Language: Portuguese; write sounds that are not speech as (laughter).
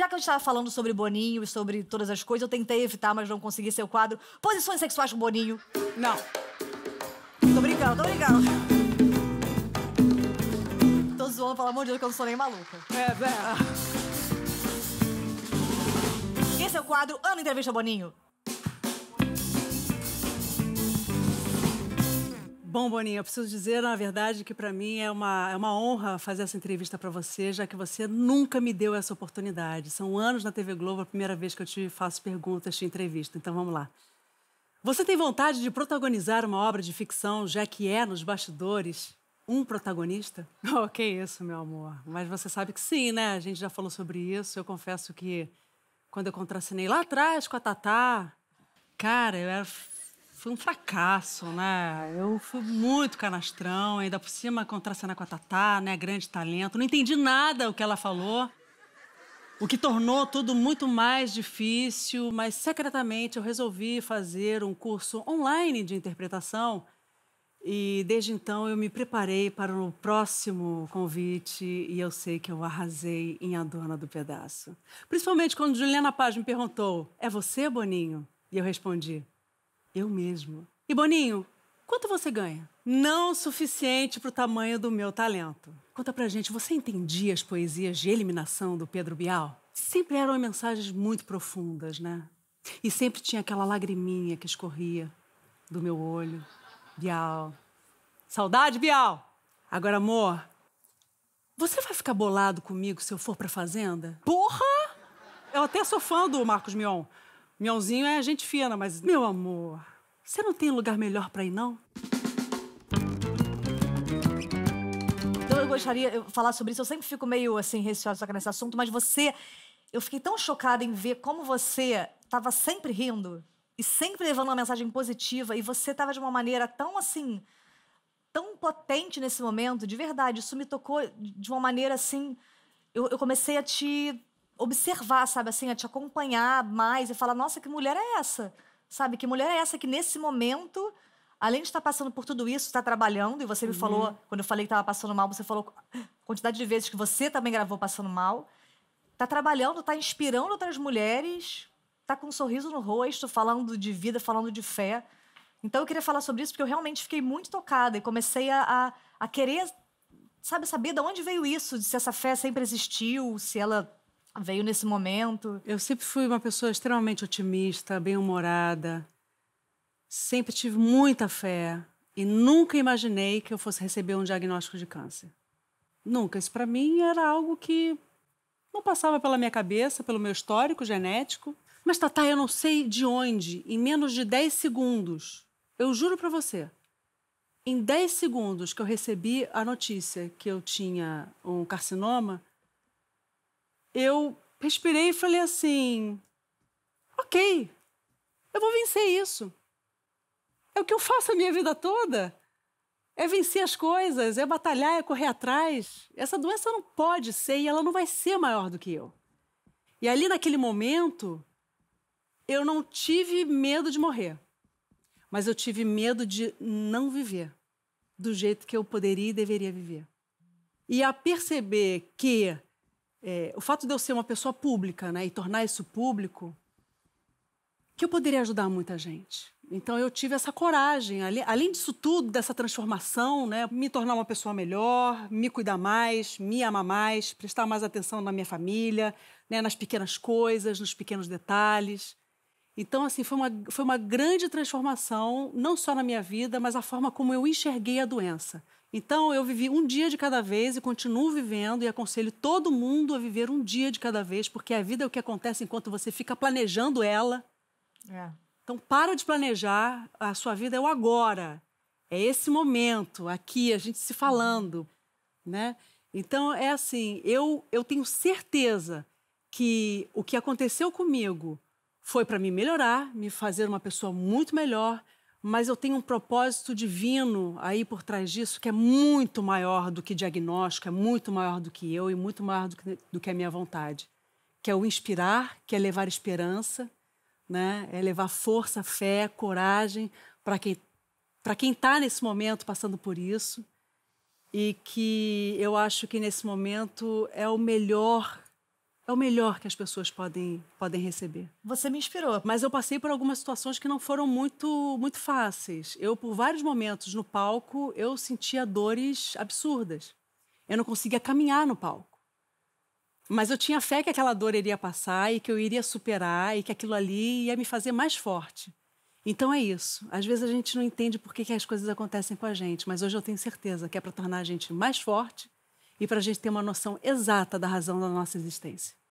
Já que a gente estava falando sobre Boninho e sobre todas as coisas, eu tentei evitar, mas não consegui seu quadro. Posições sexuais com Boninho. Não. Tô brincando, tô brincando. Tô zoando, pelo amor de Deus, que eu não sou nem maluca. É, é. Esse é o quadro Ano Entrevista Boninho. Bom, Boninha, eu preciso dizer, na verdade, que para mim é uma, é uma honra fazer essa entrevista para você, já que você nunca me deu essa oportunidade. São anos na TV Globo, a primeira vez que eu te faço perguntas, te entrevisto. Então vamos lá. Você tem vontade de protagonizar uma obra de ficção, já que é nos bastidores um protagonista? (laughs) Oh, que isso, meu amor. Mas você sabe que sim, né? A gente já falou sobre isso. Eu confesso que quando eu contracenei lá atrás com a Tatá, cara, eu era foi um fracasso, né? Eu fui muito canastrão, ainda por cima contracenar com a Tatá, né? Grande talento. Não entendi nada o que ela falou. O que tornou tudo muito mais difícil, mas secretamente eu resolvi fazer um curso online de interpretação e desde então eu me preparei para o próximo convite e eu sei que eu arrasei em A Dona do Pedaço. Principalmente quando Juliana Paz me perguntou: É você, Boninho? E eu respondi: eu mesmo. E Boninho, quanto você ganha? Não suficiente para o tamanho do meu talento. Conta pra gente, você entendia as poesias de eliminação do Pedro Bial? Sempre eram mensagens muito profundas, né? E sempre tinha aquela lagriminha que escorria do meu olho. Bial. Saudade, Bial! Agora, amor, você vai ficar bolado comigo se eu for pra fazenda? Porra! Eu até sou fã do Marcos Mion, Mionzinho é gente fina, mas, meu amor, você não tem lugar melhor pra ir, não? Então eu gostaria de falar sobre isso. Eu sempre fico meio, assim, receosa esse assunto, mas você... Eu fiquei tão chocada em ver como você estava sempre rindo e sempre levando uma mensagem positiva e você estava de uma maneira tão, assim, tão potente nesse momento, de verdade. Isso me tocou de uma maneira, assim... eu, eu comecei a te observar, sabe, assim, a te acompanhar mais e falar, nossa, que mulher é essa? Sabe, que mulher é essa que nesse momento, além de estar passando por tudo isso, está trabalhando, e você me uhum. falou, quando eu falei que estava passando mal, você falou a quantidade de vezes que você também gravou passando mal, está trabalhando, está inspirando outras mulheres, está com um sorriso no rosto, falando de vida, falando de fé. Então eu queria falar sobre isso porque eu realmente fiquei muito tocada e comecei a, a, a querer, sabe, saber de onde veio isso, se essa fé sempre existiu, se ela veio nesse momento? Eu sempre fui uma pessoa extremamente otimista, bem-humorada. Sempre tive muita fé e nunca imaginei que eu fosse receber um diagnóstico de câncer. Nunca. Isso para mim era algo que não passava pela minha cabeça, pelo meu histórico genético. Mas, Tatá, eu não sei de onde, em menos de 10 segundos, eu juro para você, em 10 segundos que eu recebi a notícia que eu tinha um carcinoma, eu respirei e falei assim: ok, eu vou vencer isso. É o que eu faço a minha vida toda. É vencer as coisas, é batalhar, é correr atrás. Essa doença não pode ser e ela não vai ser maior do que eu. E ali naquele momento, eu não tive medo de morrer, mas eu tive medo de não viver do jeito que eu poderia e deveria viver. E a perceber que é, o fato de eu ser uma pessoa pública né, e tornar isso público, que eu poderia ajudar muita gente. Então eu tive essa coragem, além disso tudo, dessa transformação, né, me tornar uma pessoa melhor, me cuidar mais, me amar mais, prestar mais atenção na minha família, né, nas pequenas coisas, nos pequenos detalhes. Então, assim, foi uma, foi uma grande transformação, não só na minha vida, mas a forma como eu enxerguei a doença. Então, eu vivi um dia de cada vez e continuo vivendo e aconselho todo mundo a viver um dia de cada vez, porque a vida é o que acontece enquanto você fica planejando ela. É. Então, para de planejar, a sua vida é o agora, é esse momento, aqui, a gente se falando, né? Então, é assim, eu, eu tenho certeza que o que aconteceu comigo foi para me melhorar, me fazer uma pessoa muito melhor, mas eu tenho um propósito divino aí por trás disso que é muito maior do que diagnóstico, é muito maior do que eu e muito maior do que, do que a minha vontade, que é o inspirar, que é levar esperança, né? É levar força, fé, coragem para quem para quem está nesse momento passando por isso e que eu acho que nesse momento é o melhor é o melhor que as pessoas podem, podem receber. Você me inspirou. Mas eu passei por algumas situações que não foram muito, muito fáceis. Eu, por vários momentos no palco, eu sentia dores absurdas. Eu não conseguia caminhar no palco. Mas eu tinha fé que aquela dor iria passar e que eu iria superar e que aquilo ali ia me fazer mais forte. Então é isso. Às vezes a gente não entende por que, que as coisas acontecem com a gente, mas hoje eu tenho certeza que é para tornar a gente mais forte e para a gente ter uma noção exata da razão da nossa existência.